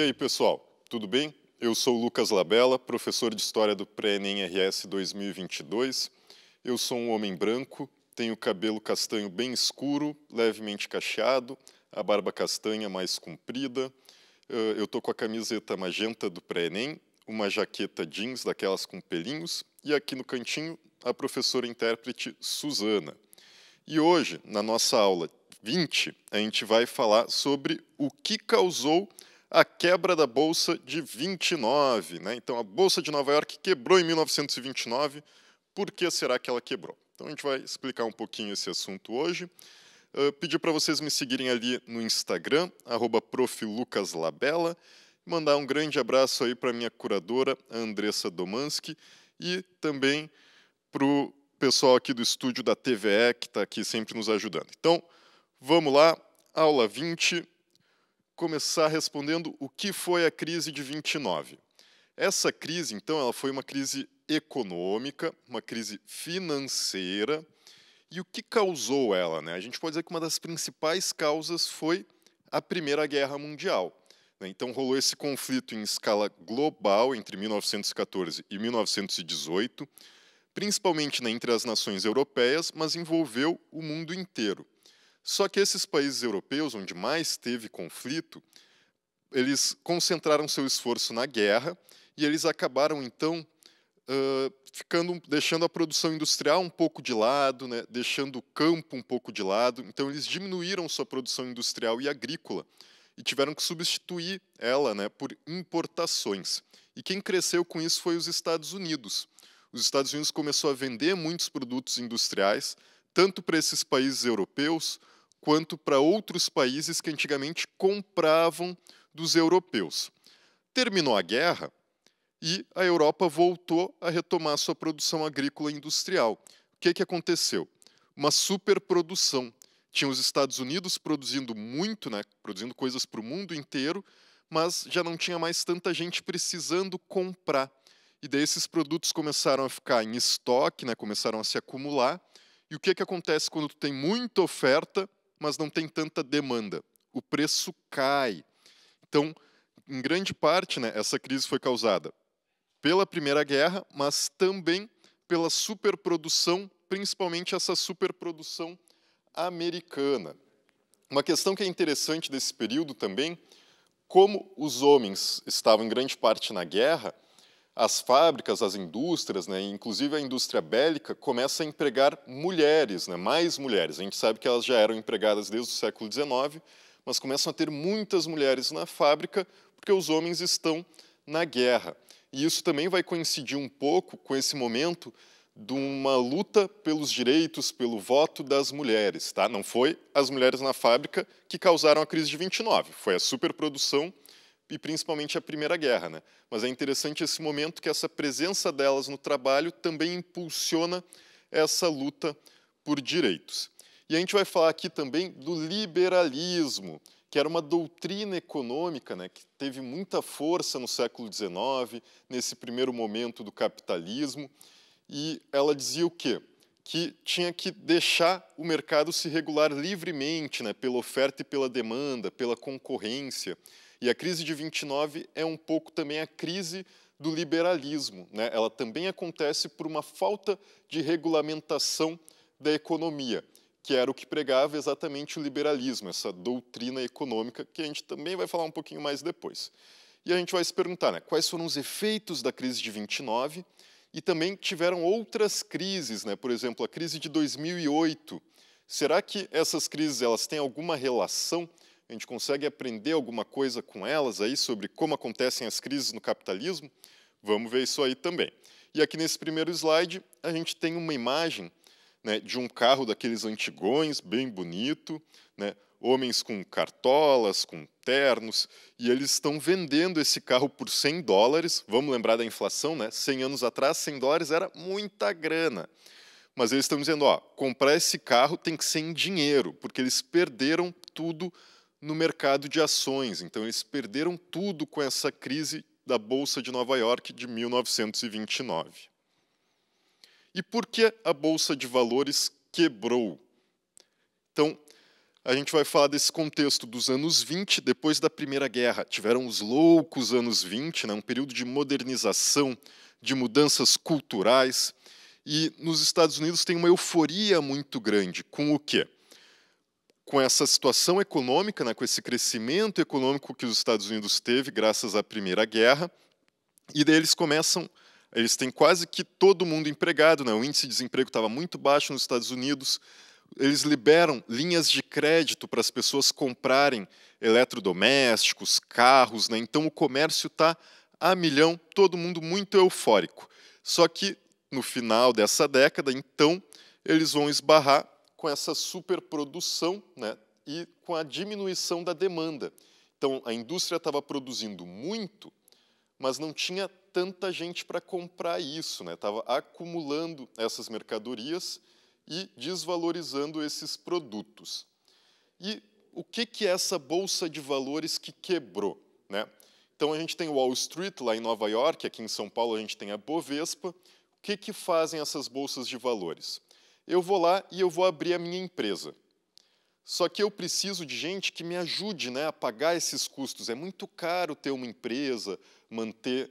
E aí, pessoal, tudo bem? Eu sou Lucas Labella, professor de História do Pré-ENEM RS 2022. Eu sou um homem branco, tenho cabelo castanho bem escuro, levemente cacheado, a barba castanha mais comprida. Ah, eu tô com a camiseta magenta do Pré-ENEM, uma jaqueta jeans daquelas com pelinhos e aqui no cantinho a professora intérprete Suzana. E hoje, na nossa aula 20, a gente vai falar sobre o que causou a quebra da Bolsa de 29. Né? Então, a Bolsa de Nova York quebrou em 1929. Por que será que ela quebrou? Então, a gente vai explicar um pouquinho esse assunto hoje. Uh, pedir para vocês me seguirem ali no Instagram, proflucaslabella, mandar um grande abraço aí para minha curadora, Andressa Domanski, e também para o pessoal aqui do estúdio da TVE, que está aqui sempre nos ajudando. Então, vamos lá, aula 20, começar respondendo o que foi a crise de 29. Essa crise, então, ela foi uma crise econômica, uma crise financeira. E o que causou ela? Né? A gente pode dizer que uma das principais causas foi a Primeira Guerra Mundial. Né? Então, rolou esse conflito em escala global entre 1914 e 1918, principalmente né, entre as nações europeias, mas envolveu o mundo inteiro. Só que esses países europeus, onde mais teve conflito, eles concentraram seu esforço na guerra e eles acabaram então uh, ficando, deixando a produção industrial um pouco de lado, né, deixando o campo um pouco de lado. Então eles diminuíram sua produção industrial e agrícola e tiveram que substituir ela né, por importações. E quem cresceu com isso foi os Estados Unidos. Os Estados Unidos começou a vender muitos produtos industriais, tanto para esses países europeus quanto para outros países que antigamente compravam dos europeus. Terminou a guerra e a Europa voltou a retomar sua produção agrícola industrial. O que, que aconteceu? Uma superprodução. Tinha os Estados Unidos produzindo muito, né, produzindo coisas para o mundo inteiro, mas já não tinha mais tanta gente precisando comprar. E daí esses produtos começaram a ficar em estoque, né, começaram a se acumular, e o que, é que acontece quando tu tem muita oferta, mas não tem tanta demanda? O preço cai. Então, em grande parte, né, essa crise foi causada pela Primeira Guerra, mas também pela superprodução, principalmente essa superprodução americana. Uma questão que é interessante desse período também, como os homens estavam em grande parte na guerra, as fábricas, as indústrias, né, inclusive a indústria bélica, começa a empregar mulheres, né, mais mulheres. A gente sabe que elas já eram empregadas desde o século XIX, mas começam a ter muitas mulheres na fábrica porque os homens estão na guerra. E isso também vai coincidir um pouco com esse momento de uma luta pelos direitos, pelo voto das mulheres. Tá? Não foi as mulheres na fábrica que causaram a crise de 29, foi a superprodução e principalmente a Primeira Guerra. Né? Mas é interessante esse momento que essa presença delas no trabalho também impulsiona essa luta por direitos. E a gente vai falar aqui também do liberalismo, que era uma doutrina econômica né, que teve muita força no século XIX, nesse primeiro momento do capitalismo, e ela dizia o quê? Que tinha que deixar o mercado se regular livremente, né, pela oferta e pela demanda, pela concorrência. E a crise de 29 é um pouco também a crise do liberalismo. Né? Ela também acontece por uma falta de regulamentação da economia, que era o que pregava exatamente o liberalismo, essa doutrina econômica, que a gente também vai falar um pouquinho mais depois. E a gente vai se perguntar né, quais foram os efeitos da crise de 29 e também tiveram outras crises, né? por exemplo, a crise de 2008. Será que essas crises elas têm alguma relação a gente consegue aprender alguma coisa com elas aí sobre como acontecem as crises no capitalismo? Vamos ver isso aí também. E aqui nesse primeiro slide, a gente tem uma imagem né, de um carro daqueles antigões, bem bonito, né, homens com cartolas, com ternos, e eles estão vendendo esse carro por 100 dólares. Vamos lembrar da inflação, né? 100 anos atrás, 100 dólares era muita grana. Mas eles estão dizendo, ó, comprar esse carro tem que ser em dinheiro, porque eles perderam tudo no mercado de ações. Então, eles perderam tudo com essa crise da Bolsa de Nova York de 1929. E por que a Bolsa de Valores quebrou? Então, a gente vai falar desse contexto dos anos 20, depois da Primeira Guerra. Tiveram os loucos anos 20, né, um período de modernização, de mudanças culturais. E nos Estados Unidos tem uma euforia muito grande com o quê? com essa situação econômica, né, com esse crescimento econômico que os Estados Unidos teve graças à Primeira Guerra, e daí eles começam, eles têm quase que todo mundo empregado, né, o índice de desemprego estava muito baixo nos Estados Unidos, eles liberam linhas de crédito para as pessoas comprarem eletrodomésticos, carros, né, então o comércio está a milhão, todo mundo muito eufórico. Só que no final dessa década, então, eles vão esbarrar com essa superprodução né, e com a diminuição da demanda. Então, a indústria estava produzindo muito, mas não tinha tanta gente para comprar isso, né? Estava acumulando essas mercadorias e desvalorizando esses produtos. E o que, que é essa bolsa de valores que quebrou? Né? Então a gente tem o Wall Street lá em Nova York, aqui em São Paulo a gente tem a Bovespa. O que, que fazem essas bolsas de valores? eu vou lá e eu vou abrir a minha empresa. Só que eu preciso de gente que me ajude né, a pagar esses custos. É muito caro ter uma empresa, manter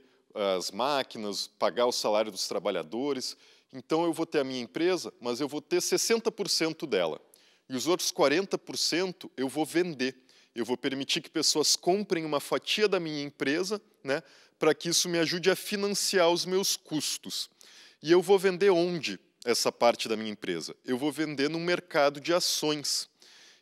as máquinas, pagar o salário dos trabalhadores. Então eu vou ter a minha empresa, mas eu vou ter 60% dela. E os outros 40% eu vou vender. Eu vou permitir que pessoas comprem uma fatia da minha empresa, né, para que isso me ajude a financiar os meus custos. E eu vou vender onde? essa parte da minha empresa? Eu vou vender no mercado de ações.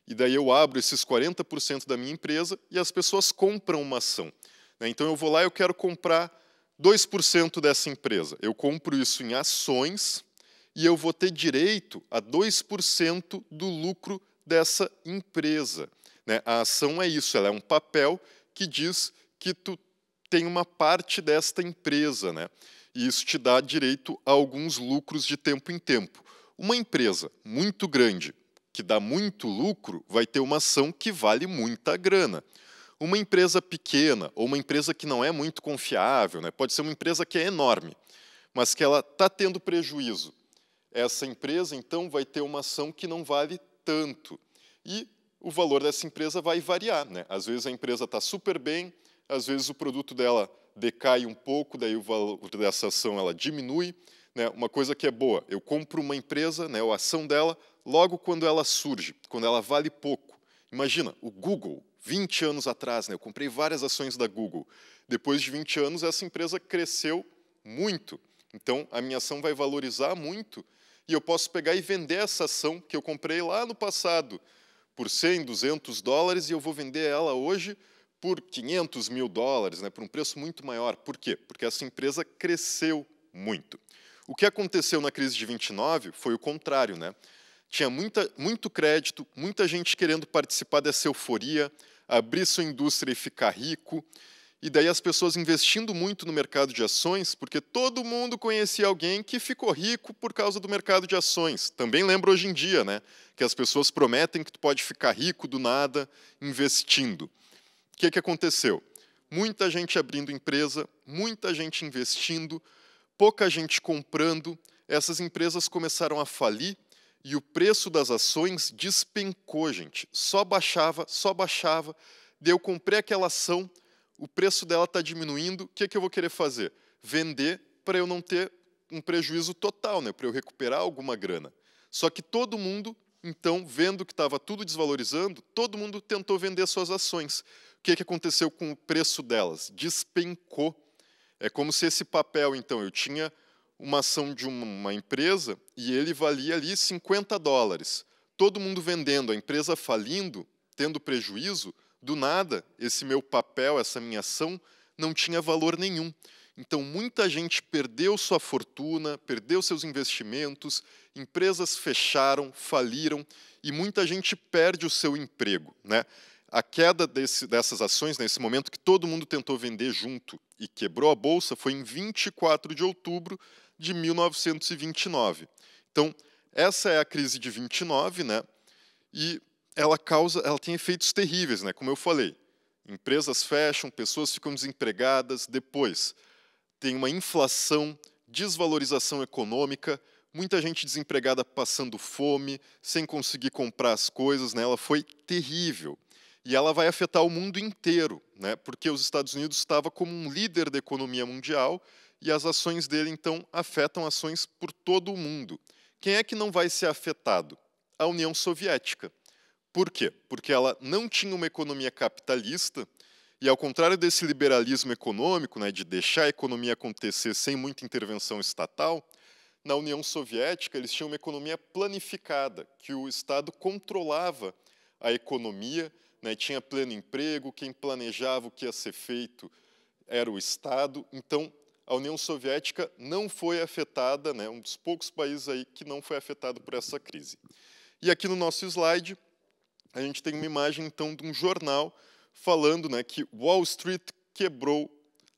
E daí eu abro esses 40% da minha empresa e as pessoas compram uma ação. Né? Então eu vou lá e eu quero comprar 2% dessa empresa. Eu compro isso em ações e eu vou ter direito a 2% do lucro dessa empresa. Né? A ação é isso, ela é um papel que diz que tu tem uma parte desta empresa. Né? E isso te dá direito a alguns lucros de tempo em tempo. Uma empresa muito grande, que dá muito lucro, vai ter uma ação que vale muita grana. Uma empresa pequena ou uma empresa que não é muito confiável, né? pode ser uma empresa que é enorme, mas que ela está tendo prejuízo. Essa empresa, então, vai ter uma ação que não vale tanto. E o valor dessa empresa vai variar. Né? Às vezes a empresa está super bem, às vezes o produto dela decai um pouco, daí o valor dessa ação ela diminui. Né? Uma coisa que é boa, eu compro uma empresa, né, a ação dela, logo quando ela surge, quando ela vale pouco. Imagina, o Google, 20 anos atrás, né, eu comprei várias ações da Google. Depois de 20 anos, essa empresa cresceu muito. Então, a minha ação vai valorizar muito e eu posso pegar e vender essa ação que eu comprei lá no passado por 100, 200 dólares e eu vou vender ela hoje por 500 mil dólares, né, por um preço muito maior. Por quê? Porque essa empresa cresceu muito. O que aconteceu na crise de 29 foi o contrário. Né? Tinha muita, muito crédito, muita gente querendo participar dessa euforia, abrir sua indústria e ficar rico. E daí as pessoas investindo muito no mercado de ações, porque todo mundo conhecia alguém que ficou rico por causa do mercado de ações. Também lembro hoje em dia, né, que as pessoas prometem que tu pode ficar rico do nada investindo que, é que aconteceu? Muita gente abrindo empresa, muita gente investindo, pouca gente comprando, essas empresas começaram a falir e o preço das ações despencou, gente. Só baixava, só baixava. Daí eu comprei aquela ação, o preço dela está diminuindo, o que, que eu vou querer fazer? Vender para eu não ter um prejuízo total, né? para eu recuperar alguma grana. Só que todo mundo então, vendo que estava tudo desvalorizando, todo mundo tentou vender suas ações. O que, que aconteceu com o preço delas? Despencou. É como se esse papel, então, eu tinha uma ação de uma empresa e ele valia ali 50 dólares. Todo mundo vendendo, a empresa falindo, tendo prejuízo, do nada, esse meu papel, essa minha ação, não tinha valor nenhum. Então, muita gente perdeu sua fortuna, perdeu seus investimentos, empresas fecharam, faliram e muita gente perde o seu emprego. Né? A queda desse, dessas ações, nesse momento que todo mundo tentou vender junto e quebrou a bolsa, foi em 24 de outubro de 1929. Então, essa é a crise de 29, né? E ela causa, ela tem efeitos terríveis, né? Como eu falei, empresas fecham, pessoas ficam desempregadas. Depois, tem uma inflação, desvalorização econômica, muita gente desempregada passando fome, sem conseguir comprar as coisas, né? ela foi terrível. E ela vai afetar o mundo inteiro, né? porque os Estados Unidos estava como um líder da economia mundial e as ações dele, então, afetam ações por todo o mundo. Quem é que não vai ser afetado? A União Soviética. Por quê? Porque ela não tinha uma economia capitalista, e ao contrário desse liberalismo econômico, né, de deixar a economia acontecer sem muita intervenção estatal, na União Soviética eles tinham uma economia planificada, que o Estado controlava a economia, né, tinha pleno emprego, quem planejava o que ia ser feito era o Estado. Então, a União Soviética não foi afetada, né, um dos poucos países aí que não foi afetado por essa crise. E aqui no nosso slide, a gente tem uma imagem então de um jornal falando né, que Wall Street quebrou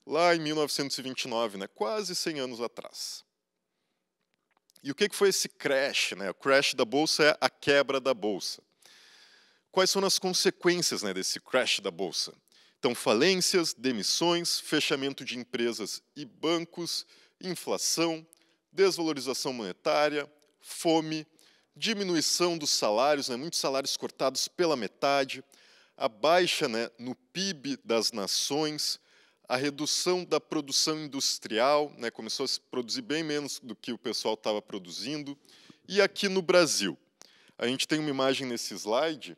lá em 1929, né, quase 100 anos atrás. E o que foi esse crash? Né? O crash da bolsa é a quebra da bolsa. Quais são as consequências né, desse crash da bolsa? Então, falências, demissões, fechamento de empresas e bancos, inflação, desvalorização monetária, fome, diminuição dos salários, né, muitos salários cortados pela metade, a baixa né, no PIB das nações, a redução da produção industrial, né, começou a se produzir bem menos do que o pessoal estava produzindo. E aqui no Brasil, a gente tem uma imagem nesse slide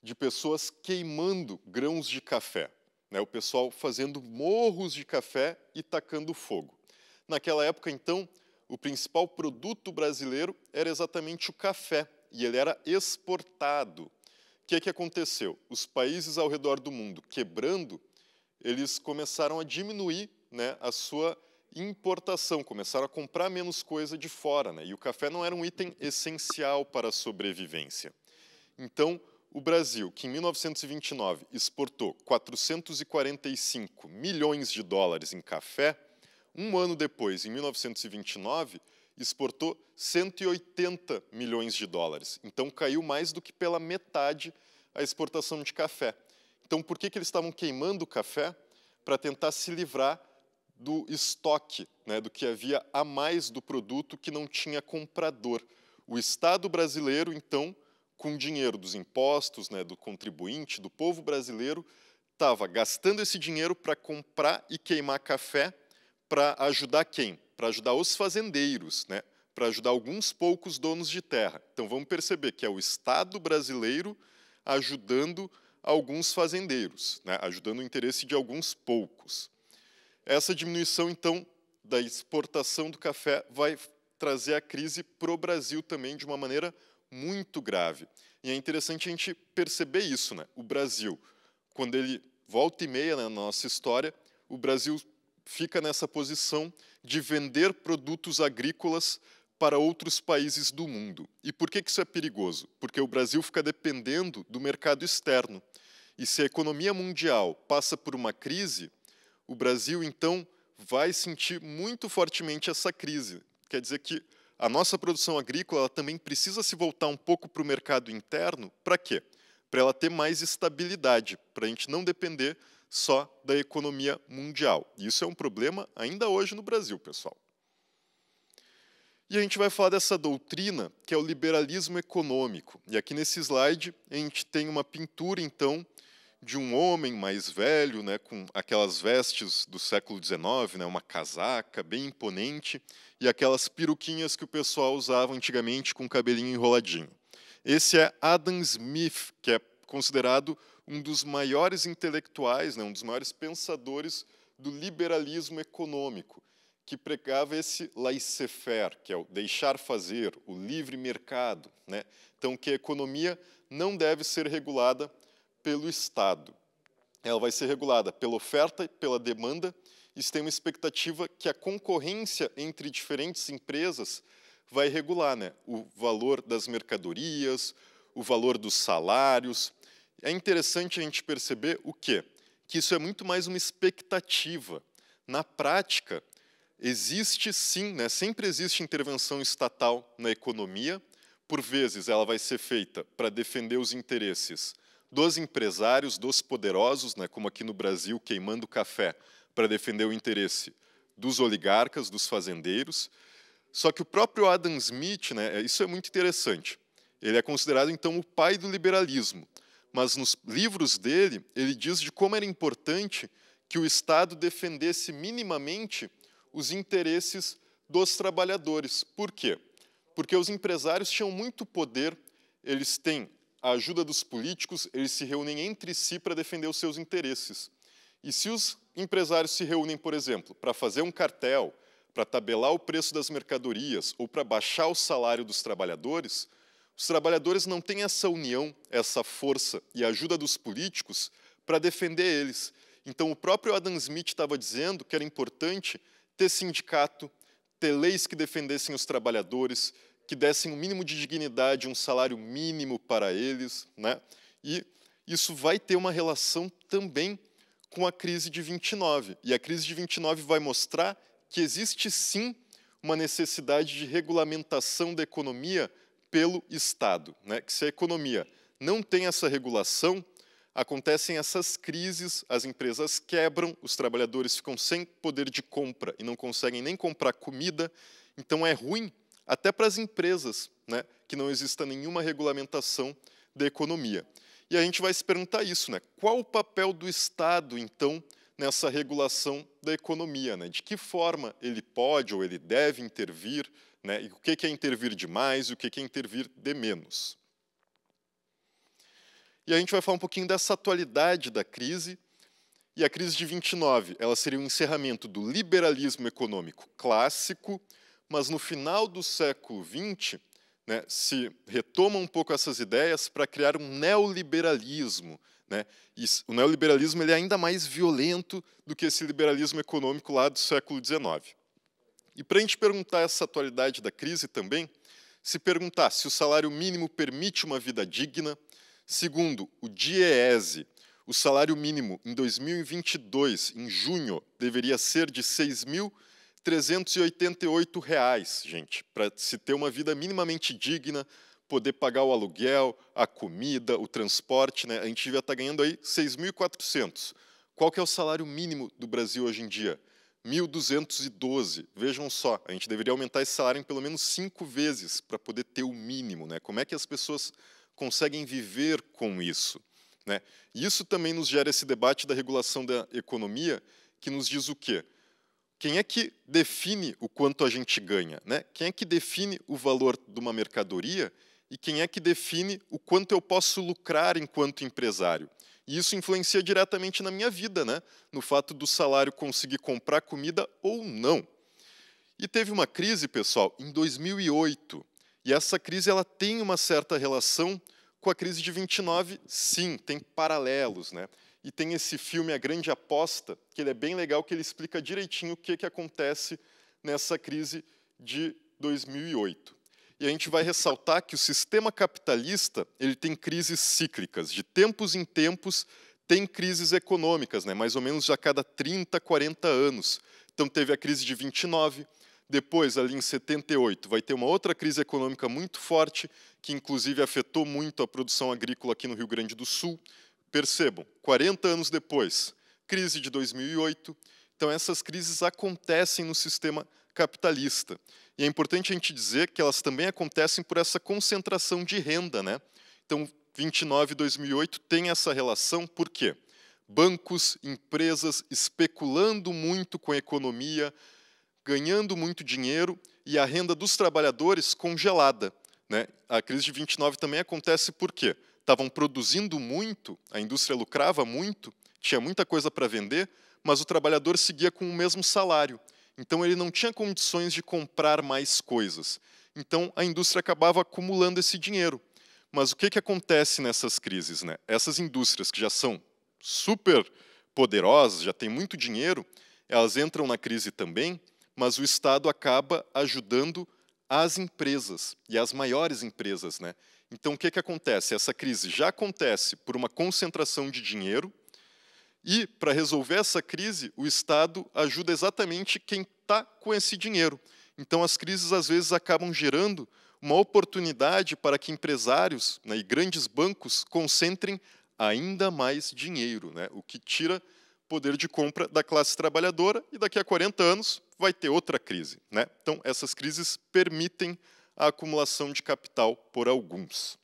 de pessoas queimando grãos de café, né, o pessoal fazendo morros de café e tacando fogo. Naquela época, então, o principal produto brasileiro era exatamente o café, e ele era exportado que, é que aconteceu? Os países ao redor do mundo quebrando, eles começaram a diminuir né, a sua importação, começaram a comprar menos coisa de fora, né? e o café não era um item essencial para a sobrevivência. Então, o Brasil, que em 1929 exportou 445 milhões de dólares em café, um ano depois, em 1929, exportou 180 milhões de dólares. Então caiu mais do que pela metade a exportação de café. Então por que, que eles estavam queimando o café? Para tentar se livrar do estoque, né, do que havia a mais do produto que não tinha comprador. O Estado brasileiro, então, com dinheiro dos impostos, né, do contribuinte, do povo brasileiro, estava gastando esse dinheiro para comprar e queimar café para ajudar quem? para ajudar os fazendeiros, né? para ajudar alguns poucos donos de terra. Então vamos perceber que é o Estado brasileiro ajudando alguns fazendeiros, né? ajudando o interesse de alguns poucos. Essa diminuição, então, da exportação do café vai trazer a crise para o Brasil também de uma maneira muito grave. E é interessante a gente perceber isso. Né? O Brasil, quando ele volta e meia na nossa história, o Brasil fica nessa posição de vender produtos agrícolas para outros países do mundo. E por que isso é perigoso? Porque o Brasil fica dependendo do mercado externo. E se a economia mundial passa por uma crise, o Brasil então vai sentir muito fortemente essa crise. Quer dizer que a nossa produção agrícola também precisa se voltar um pouco para o mercado interno. Para quê? Para ela ter mais estabilidade, para a gente não depender só da economia mundial. Isso é um problema ainda hoje no Brasil, pessoal. E a gente vai falar dessa doutrina que é o liberalismo econômico. E aqui nesse slide a gente tem uma pintura então de um homem mais velho, né, com aquelas vestes do século XIX, né, uma casaca bem imponente e aquelas peruquinhas que o pessoal usava antigamente com o cabelinho enroladinho. Esse é Adam Smith, que é considerado um dos maiores intelectuais, né, um dos maiores pensadores do liberalismo econômico, que pregava esse laissez-faire, que é o deixar fazer, o livre mercado. Né? Então, que a economia não deve ser regulada pelo Estado. Ela vai ser regulada pela oferta e pela demanda, e se tem uma expectativa que a concorrência entre diferentes empresas vai regular né? o valor das mercadorias, o valor dos salários, é interessante a gente perceber o quê? Que isso é muito mais uma expectativa. Na prática, existe sim, né, sempre existe intervenção estatal na economia. Por vezes, ela vai ser feita para defender os interesses dos empresários, dos poderosos, né, como aqui no Brasil, queimando café para defender o interesse dos oligarcas, dos fazendeiros. Só que o próprio Adam Smith, né, isso é muito interessante. Ele é considerado então o pai do liberalismo, mas nos livros dele, ele diz de como era importante que o Estado defendesse minimamente os interesses dos trabalhadores. Por quê? Porque os empresários tinham muito poder, eles têm a ajuda dos políticos, eles se reúnem entre si para defender os seus interesses. E se os empresários se reúnem, por exemplo, para fazer um cartel, para tabelar o preço das mercadorias ou para baixar o salário dos trabalhadores, os trabalhadores não têm essa união, essa força e ajuda dos políticos para defender eles. Então, o próprio Adam Smith estava dizendo que era importante ter sindicato, ter leis que defendessem os trabalhadores, que dessem um mínimo de dignidade, um salário mínimo para eles. Né? E isso vai ter uma relação também com a crise de 29. E a crise de 29 vai mostrar que existe sim uma necessidade de regulamentação da economia pelo Estado. Né? Que se a economia não tem essa regulação, acontecem essas crises, as empresas quebram, os trabalhadores ficam sem poder de compra e não conseguem nem comprar comida. Então é ruim até para as empresas, né, que não exista nenhuma regulamentação da economia. E a gente vai se perguntar isso, né? Qual o papel do Estado então nessa regulação da economia, né? De que forma ele pode ou ele deve intervir, né? E o que é intervir de mais e o que é intervir de menos. E a gente vai falar um pouquinho dessa atualidade da crise. E a crise de 29, ela seria o um encerramento do liberalismo econômico clássico, mas no final do século XX, né, se retoma um pouco essas ideias para criar um neoliberalismo. Né? E o neoliberalismo ele é ainda mais violento do que esse liberalismo econômico lá do século XIX. E para a gente perguntar essa atualidade da crise também, se perguntar se o salário mínimo permite uma vida digna, segundo o DIEESE, o salário mínimo em 2022, em junho, deveria ser de R$ 6.388, gente, para se ter uma vida minimamente digna, poder pagar o aluguel, a comida, o transporte, né? A gente devia estar tá ganhando aí 6.400. Qual que é o salário mínimo do Brasil hoje em dia? 1.212. Vejam só, a gente deveria aumentar esse salário em pelo menos cinco vezes para poder ter o mínimo. Né? Como é que as pessoas conseguem viver com isso? Né? Isso também nos gera esse debate da regulação da economia, que nos diz o quê? Quem é que define o quanto a gente ganha? Né? Quem é que define o valor de uma mercadoria e quem é que define o quanto eu posso lucrar enquanto empresário. E isso influencia diretamente na minha vida, né? no fato do salário conseguir comprar comida ou não. E teve uma crise, pessoal, em 2008. E essa crise ela tem uma certa relação com a crise de 29, sim, tem paralelos, né? E tem esse filme A Grande Aposta, que ele é bem legal, que ele explica direitinho o que, que acontece nessa crise de 2008 e a gente vai ressaltar que o sistema capitalista ele tem crises cíclicas, de tempos em tempos tem crises econômicas, né? mais ou menos já a cada 30, 40 anos. Então teve a crise de 29, depois ali em 78 vai ter uma outra crise econômica muito forte, que inclusive afetou muito a produção agrícola aqui no Rio Grande do Sul. Percebam, 40 anos depois, crise de 2008, então, essas crises acontecem no sistema capitalista. E é importante a gente dizer que elas também acontecem por essa concentração de renda. Né? Então, 29 e 2008 tem essa relação, por quê? Bancos, empresas especulando muito com a economia, ganhando muito dinheiro e a renda dos trabalhadores congelada. Né? A crise de 29 também acontece por quê? Estavam produzindo muito, a indústria lucrava muito, tinha muita coisa para vender, mas o trabalhador seguia com o mesmo salário. Então ele não tinha condições de comprar mais coisas. Então a indústria acabava acumulando esse dinheiro. Mas o que, que acontece nessas crises? Né? Essas indústrias que já são super poderosas, já têm muito dinheiro, elas entram na crise também, mas o Estado acaba ajudando as empresas e as maiores empresas. Né? Então o que, que acontece? Essa crise já acontece por uma concentração de dinheiro e, para resolver essa crise, o Estado ajuda exatamente quem está com esse dinheiro. Então, as crises, às vezes, acabam gerando uma oportunidade para que empresários né, e grandes bancos concentrem ainda mais dinheiro, né, o que tira poder de compra da classe trabalhadora e daqui a 40 anos vai ter outra crise. Né? Então, essas crises permitem a acumulação de capital por alguns.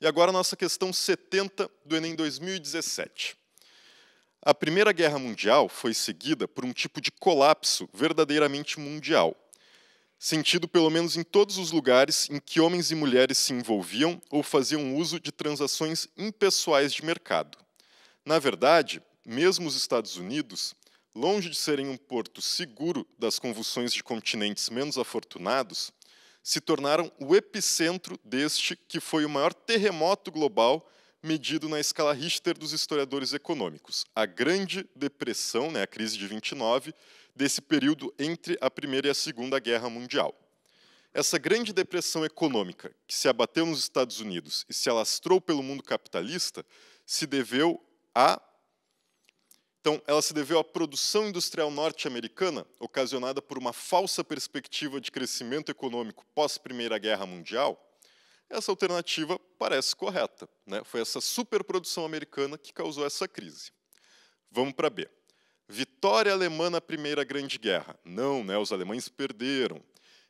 E agora a nossa questão 70 do Enem 2017. A Primeira Guerra Mundial foi seguida por um tipo de colapso verdadeiramente mundial, sentido pelo menos em todos os lugares em que homens e mulheres se envolviam ou faziam uso de transações impessoais de mercado. Na verdade, mesmo os Estados Unidos, longe de serem um porto seguro das convulsões de continentes menos afortunados, se tornaram o epicentro deste que foi o maior terremoto global medido na escala Richter dos historiadores econômicos. A Grande Depressão, né, a crise de 29, desse período entre a Primeira e a Segunda Guerra Mundial. Essa Grande Depressão econômica, que se abateu nos Estados Unidos e se alastrou pelo mundo capitalista, se deveu a então, ela se deveu à produção industrial norte-americana, ocasionada por uma falsa perspectiva de crescimento econômico pós-Primeira Guerra Mundial, essa alternativa parece correta. Né? Foi essa superprodução americana que causou essa crise. Vamos para B. Vitória alemã na Primeira Grande Guerra. Não, né? os alemães perderam.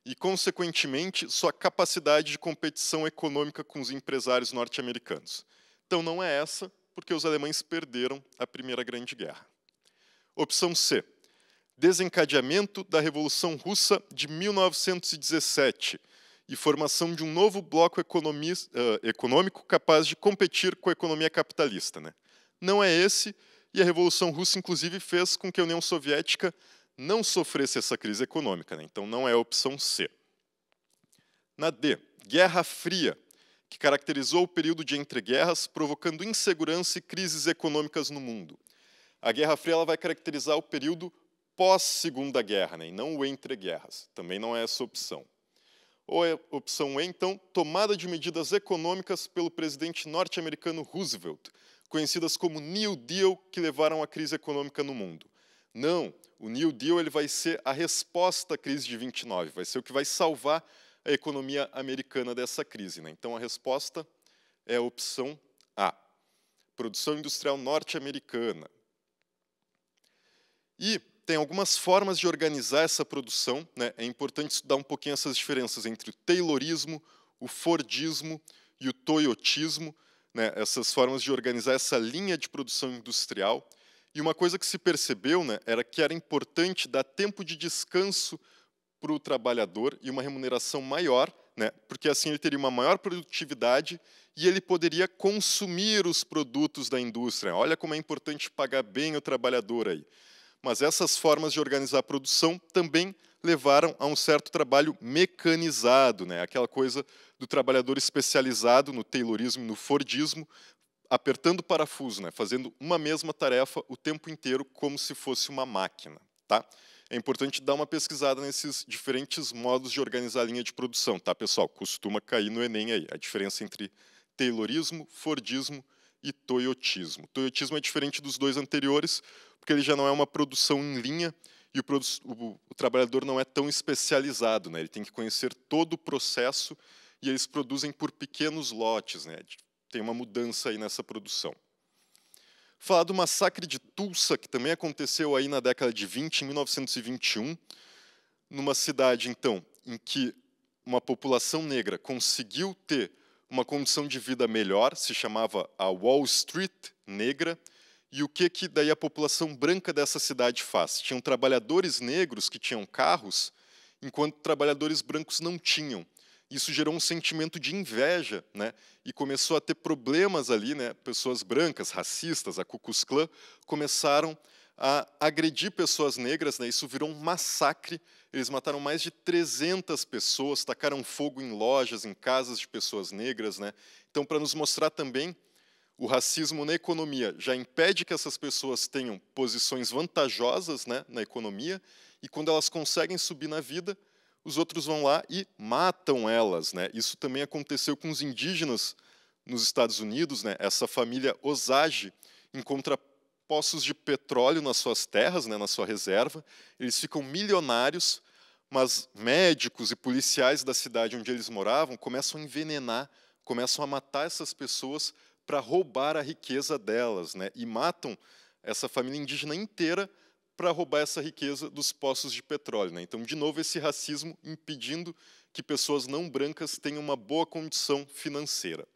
E, consequentemente, sua capacidade de competição econômica com os empresários norte-americanos. Então, não é essa, porque os alemães perderam a Primeira Grande Guerra. Opção C. Desencadeamento da Revolução Russa de 1917 e formação de um novo bloco uh, econômico capaz de competir com a economia capitalista. Né? Não é esse, e a Revolução Russa, inclusive, fez com que a União Soviética não sofresse essa crise econômica, né? então não é a opção C. Na D, Guerra Fria, que caracterizou o período de entreguerras, provocando insegurança e crises econômicas no mundo. A Guerra Fria ela vai caracterizar o período pós-Segunda Guerra, né? e não o entre-guerras. Também não é essa opção. Ou é opção E, então, tomada de medidas econômicas pelo presidente norte-americano Roosevelt, conhecidas como New Deal, que levaram à crise econômica no mundo. Não, o New Deal ele vai ser a resposta à crise de 29, vai ser o que vai salvar a economia americana dessa crise. Né? Então, a resposta é a opção A, produção industrial norte-americana. E tem algumas formas de organizar essa produção. Né? É importante estudar um pouquinho essas diferenças entre o Taylorismo, o Fordismo e o Toyotismo, né? essas formas de organizar essa linha de produção industrial. E uma coisa que se percebeu né, era que era importante dar tempo de descanso para o trabalhador e uma remuneração maior, né, porque assim ele teria uma maior produtividade e ele poderia consumir os produtos da indústria. Olha como é importante pagar bem o trabalhador aí mas essas formas de organizar a produção também levaram a um certo trabalho mecanizado, né? aquela coisa do trabalhador especializado no Taylorismo no Fordismo, apertando parafuso, né? fazendo uma mesma tarefa o tempo inteiro como se fosse uma máquina. Tá? É importante dar uma pesquisada nesses diferentes modos de organizar a linha de produção, tá, pessoal? Costuma cair no Enem aí, a diferença entre Taylorismo, Fordismo e Toyotismo. Toyotismo é diferente dos dois anteriores, porque ele já não é uma produção em linha e o, o, o trabalhador não é tão especializado, né? ele tem que conhecer todo o processo e eles produzem por pequenos lotes, né? tem uma mudança aí nessa produção. Falar do massacre de Tulsa, que também aconteceu aí na década de 20, em 1921, numa cidade, então, em que uma população negra conseguiu ter uma condição de vida melhor, se chamava a Wall Street negra, e o que, que daí a população branca dessa cidade faz? Tinham trabalhadores negros que tinham carros, enquanto trabalhadores brancos não tinham. Isso gerou um sentimento de inveja, né? E começou a ter problemas ali, né? Pessoas brancas, racistas, a Ku Klux Klan, começaram a agredir pessoas negras, né? Isso virou um massacre. Eles mataram mais de 300 pessoas, tacaram fogo em lojas, em casas de pessoas negras, né? Então, para nos mostrar também o racismo na economia já impede que essas pessoas tenham posições vantajosas né, na economia, e quando elas conseguem subir na vida, os outros vão lá e matam elas. Né? Isso também aconteceu com os indígenas nos Estados Unidos, né? essa família Osage encontra poços de petróleo nas suas terras, né, na sua reserva, eles ficam milionários, mas médicos e policiais da cidade onde eles moravam começam a envenenar, começam a matar essas pessoas para roubar a riqueza delas, né? E matam essa família indígena inteira para roubar essa riqueza dos poços de petróleo, né? Então, de novo esse racismo impedindo que pessoas não brancas tenham uma boa condição financeira.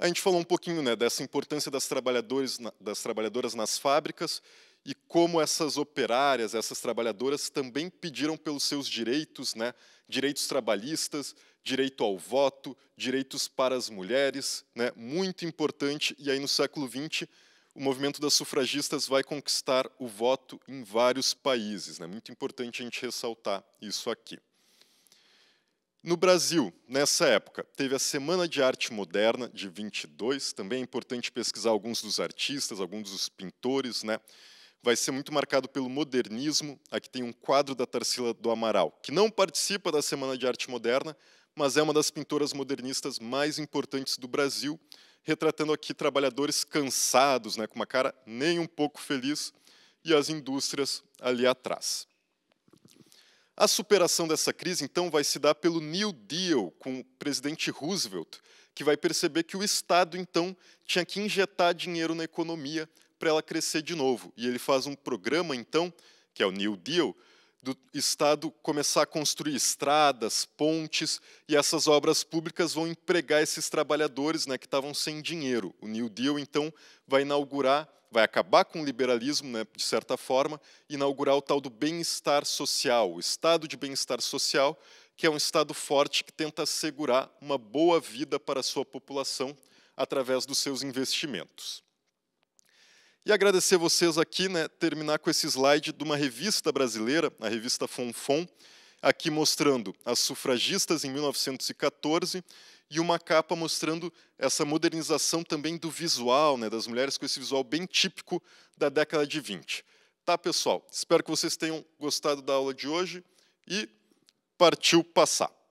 A gente falou um pouquinho né, dessa importância das, trabalhadores, das trabalhadoras nas fábricas e como essas operárias, essas trabalhadoras também pediram pelos seus direitos, né, direitos trabalhistas, direito ao voto, direitos para as mulheres, né, muito importante. E aí, no século XX, o movimento das sufragistas vai conquistar o voto em vários países. né, muito importante a gente ressaltar isso aqui. No Brasil, nessa época, teve a Semana de Arte Moderna de 22. Também é importante pesquisar alguns dos artistas, alguns dos pintores, né? Vai ser muito marcado pelo modernismo. Aqui tem um quadro da Tarsila do Amaral, que não participa da Semana de Arte Moderna, mas é uma das pintoras modernistas mais importantes do Brasil, retratando aqui trabalhadores cansados, né, com uma cara nem um pouco feliz, e as indústrias ali atrás. A superação dessa crise, então, vai se dar pelo New Deal com o presidente Roosevelt, que vai perceber que o Estado, então, tinha que injetar dinheiro na economia para ela crescer de novo. E ele faz um programa, então, que é o New Deal, do Estado começar a construir estradas, pontes, e essas obras públicas vão empregar esses trabalhadores né, que estavam sem dinheiro. O New Deal, então, vai inaugurar, vai acabar com o liberalismo, né, de certa forma, inaugurar o tal do bem-estar social, o Estado de bem-estar social, que é um Estado forte que tenta assegurar uma boa vida para a sua população através dos seus investimentos. E agradecer a vocês aqui, né, terminar com esse slide de uma revista brasileira, a revista Fonfon, aqui mostrando as sufragistas em 1914 e uma capa mostrando essa modernização também do visual, né, das mulheres com esse visual bem típico da década de 20. Tá, pessoal? Espero que vocês tenham gostado da aula de hoje e partiu passar.